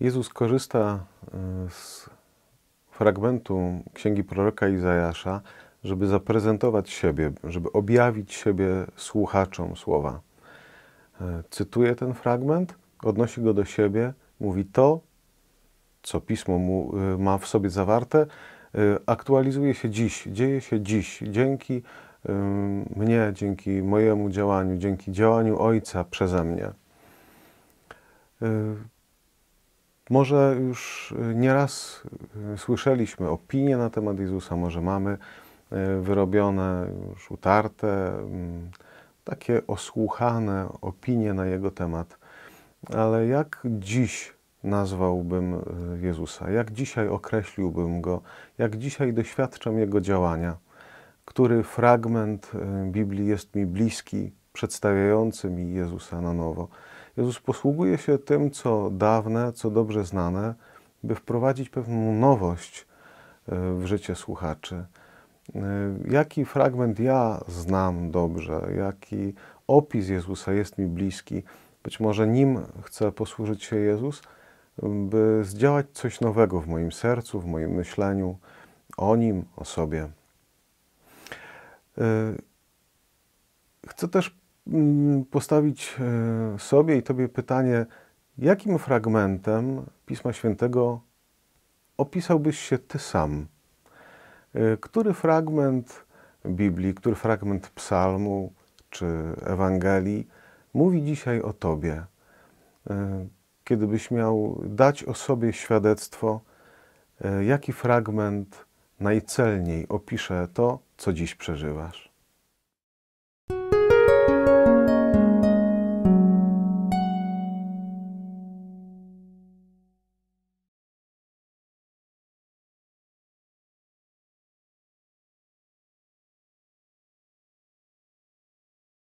Jezus korzysta y, z fragmentu księgi proroka Izajasza, żeby zaprezentować siebie, żeby objawić siebie słuchaczom słowa. Y, Cytuje ten fragment, odnosi go do siebie, mówi to, co pismo mu, y, ma w sobie zawarte, aktualizuje się dziś, dzieje się dziś, dzięki mnie, dzięki mojemu działaniu, dzięki działaniu Ojca przeze mnie. Może już y, nieraz y, słyszeliśmy opinie na temat Jezusa, może mamy y, wyrobione, już utarte, mm, takie osłuchane opinie na jego temat. Ale jak dziś nazwałbym Jezusa? Jak dzisiaj określiłbym go? Jak dzisiaj doświadczam jego działania? Który fragment Biblii jest mi bliski, przedstawiający mi Jezusa na nowo? Jezus posługuje się tym, co dawne, co dobrze znane, by wprowadzić pewną nowość e, w życie słuchaczy. E, jaki fragment ja znam dobrze, jaki opis Jezusa jest mi bliski, być może nim chce posłużyć się Jezus, by zdziałać coś nowego w moim sercu, w moim myśleniu o nim, o sobie. E, chcę też Mm, postawić e, sobie i Tobie pytanie, jakim fragmentem Pisma Świętego opisałbyś się Ty sam? E, który fragment Biblii, który fragment psalmu czy Ewangelii mówi dzisiaj o Tobie? E, kiedybyś miał dać o sobie świadectwo, jaki fragment najcelniej opisze to, co dziś przeżywasz?